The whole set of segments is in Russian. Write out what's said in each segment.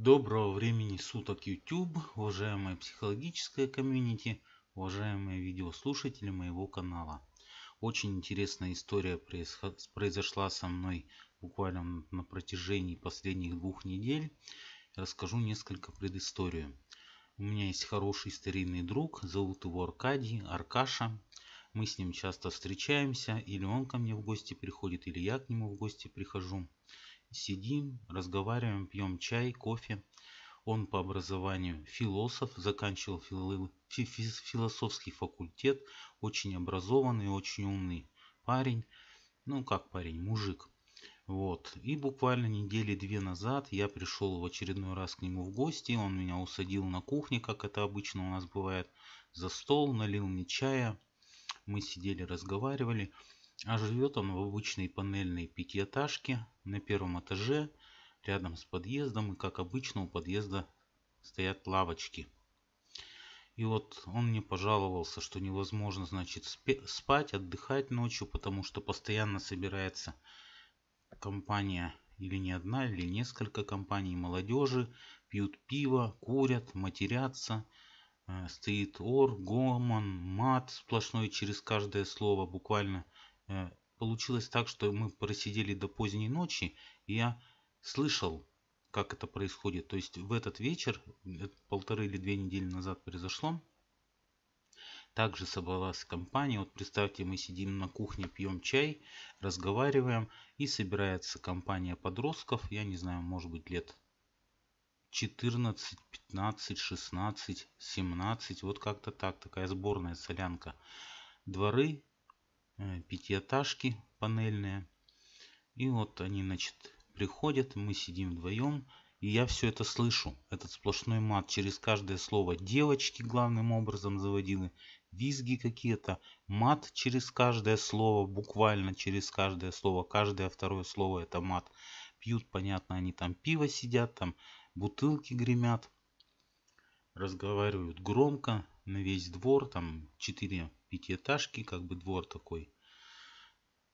Доброго времени суток YouTube, уважаемое психологическое комьюнити, уважаемые видеослушатели моего канала. Очень интересная история произошла со мной буквально на протяжении последних двух недель. Расскажу несколько предысторию. У меня есть хороший старинный друг, зовут его Аркадий, Аркаша. Мы с ним часто встречаемся, или он ко мне в гости приходит, или я к нему в гости прихожу. Сидим, разговариваем, пьем чай, кофе. Он по образованию философ, заканчивал философский факультет, очень образованный, очень умный парень. Ну как парень, мужик. Вот. И буквально недели две назад я пришел в очередной раз к нему в гости. Он меня усадил на кухне, как это обычно у нас бывает, за стол, налил мне чая. Мы сидели, разговаривали. А живет он в обычной панельной пятиэтажке на первом этаже, рядом с подъездом. И как обычно у подъезда стоят лавочки. И вот он мне пожаловался, что невозможно, значит, спать, отдыхать ночью, потому что постоянно собирается компания или не одна, или несколько компаний молодежи, пьют пиво, курят, матерятся. Э, стоит ор, гомон, мат сплошной через каждое слово, буквально Э, получилось так, что мы просидели до поздней ночи, и я слышал, как это происходит. То есть в этот вечер, э, полторы или две недели назад произошло, также собралась компания. Вот представьте, мы сидим на кухне, пьем чай, разговариваем, и собирается компания подростков, я не знаю, может быть лет 14, 15, 16, 17, вот как-то так, такая сборная солянка. Дворы Э, пятиэтажки панельные. И вот они, значит, приходят, мы сидим вдвоем, и я все это слышу. Этот сплошной мат через каждое слово. Девочки главным образом заводили, визги какие-то, мат через каждое слово, буквально через каждое слово. Каждое второе слово это мат. Пьют, понятно, они там пиво сидят, там бутылки гремят. Разговаривают громко, на весь двор, там 4 пятиэтажки, как бы двор такой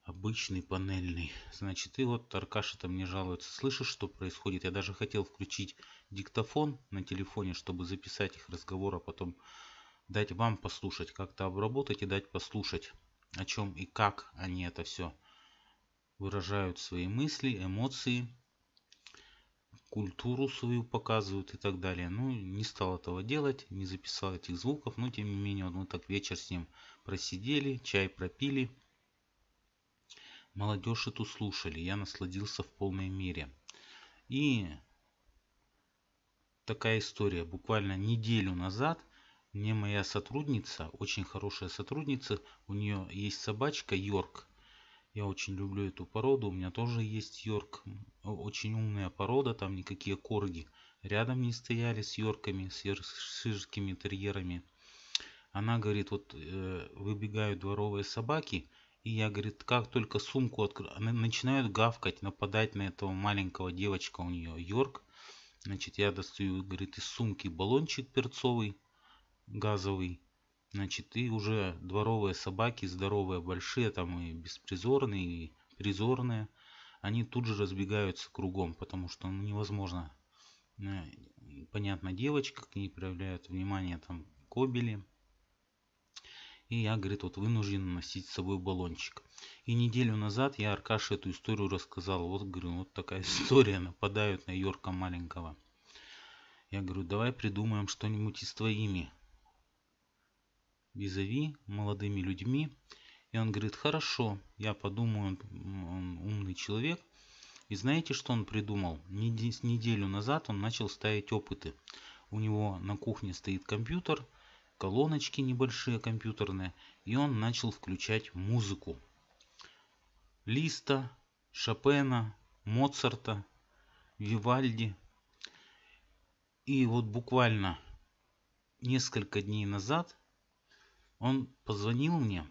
обычный панельный. Значит, и вот Аркаша там мне жалуется. Слышишь, что происходит? Я даже хотел включить диктофон на телефоне, чтобы записать их разговор, а потом дать вам послушать, как-то обработать и дать послушать, о чем и как они это все выражают свои мысли, эмоции культуру свою показывают и так далее. Ну, не стал этого делать, не записал этих звуков, но тем не менее, мы так вечер с ним просидели, чай пропили. Молодежь эту слушали, я насладился в полной мере. И такая история. Буквально неделю назад мне моя сотрудница, очень хорошая сотрудница, у нее есть собачка Йорк. Я очень люблю эту породу. У меня тоже есть Йорк. Очень умная порода, там никакие корги рядом не стояли с Йорками, с ширскими терьерами. Она говорит, вот э, выбегают дворовые собаки, и я, говорит, как только сумку открою, начинают гавкать, нападать на этого маленького девочка у нее, Йорк. Значит, я достаю, говорит, из сумки баллончик перцовый, газовый, значит, и уже дворовые собаки, здоровые, большие, там и беспризорные, и призорные, они тут же разбегаются кругом, потому что ну, невозможно. Э, понятно, девочка, к ней проявляют внимание там кобели. И я, говорит, вот вынужден носить с собой баллончик. И неделю назад я Аркаше эту историю рассказал. Вот, говорю, вот такая история, нападают на Йорка маленького. Я говорю, давай придумаем что-нибудь и твоими визави молодыми людьми. И он говорит, хорошо, я подумаю, он, он умный человек. И знаете, что он придумал? Неделю назад он начал ставить опыты. У него на кухне стоит компьютер, колоночки небольшие компьютерные, и он начал включать музыку. Листа, Шопена, Моцарта, Вивальди. И вот буквально несколько дней назад он позвонил мне,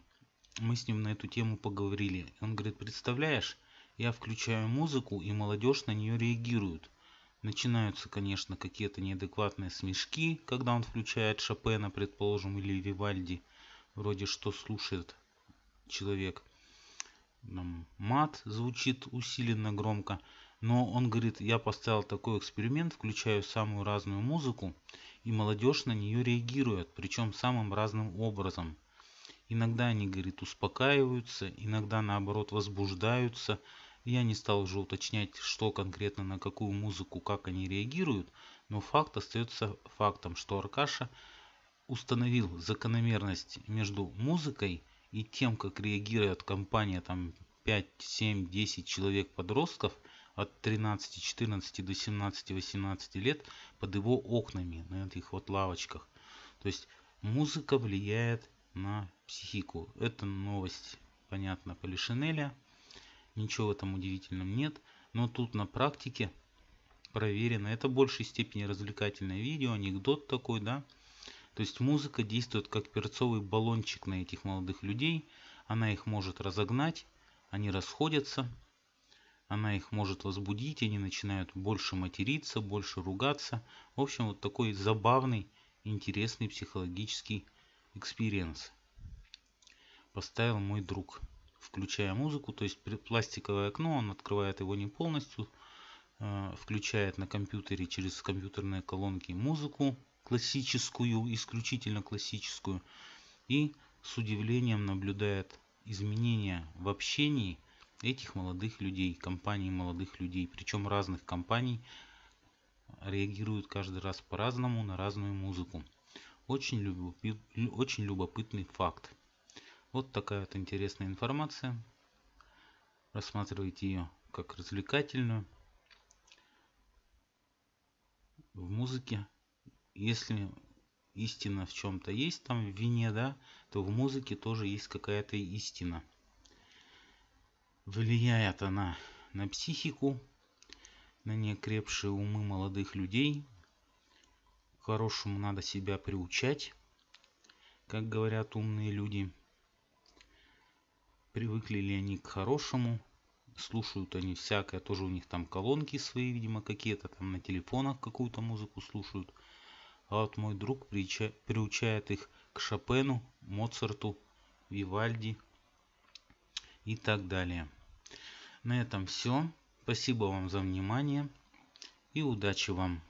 мы с ним на эту тему поговорили. Он говорит, представляешь, я включаю музыку, и молодежь на нее реагирует. Начинаются, конечно, какие-то неадекватные смешки, когда он включает Шопена, предположим, или Вивальди. Вроде что слушает человек. Там мат звучит усиленно громко. Но он говорит, я поставил такой эксперимент, включаю самую разную музыку, и молодежь на нее реагирует, причем самым разным образом. Иногда они, говорит, успокаиваются, иногда наоборот возбуждаются. Я не стал уже уточнять, что конкретно на какую музыку, как они реагируют, но факт остается фактом, что Аркаша установил закономерность между музыкой и тем, как реагирует компания там 5, 7, 10 человек подростков – от 13, 14 до 17, 18 лет под его окнами, на этих вот лавочках. То есть музыка влияет на психику. Это новость, понятно, Полишинеля. Ничего в этом удивительном нет. Но тут на практике проверено. Это в большей степени развлекательное видео, анекдот такой, да. То есть музыка действует как перцовый баллончик на этих молодых людей. Она их может разогнать, они расходятся она их может возбудить, они начинают больше материться, больше ругаться. В общем, вот такой забавный, интересный психологический экспириенс поставил мой друг. Включая музыку, то есть пластиковое окно, он открывает его не полностью, э, включает на компьютере через компьютерные колонки музыку классическую, исключительно классическую, и с удивлением наблюдает изменения в общении – этих молодых людей, компаний молодых людей, причем разных компаний, реагируют каждый раз по-разному на разную музыку. Очень, любопыт, очень любопытный факт. Вот такая вот интересная информация. Рассматривайте ее как развлекательную. В музыке, если истина в чем-то есть, там в вине, да, то в музыке тоже есть какая-то истина влияет она на психику, на неокрепшие умы молодых людей. К хорошему надо себя приучать, как говорят умные люди. Привыкли ли они к хорошему, слушают они всякое, тоже у них там колонки свои, видимо, какие-то там на телефонах какую-то музыку слушают. А вот мой друг приучает их к Шопену, Моцарту, Вивальди, и так далее. На этом все. Спасибо вам за внимание и удачи вам!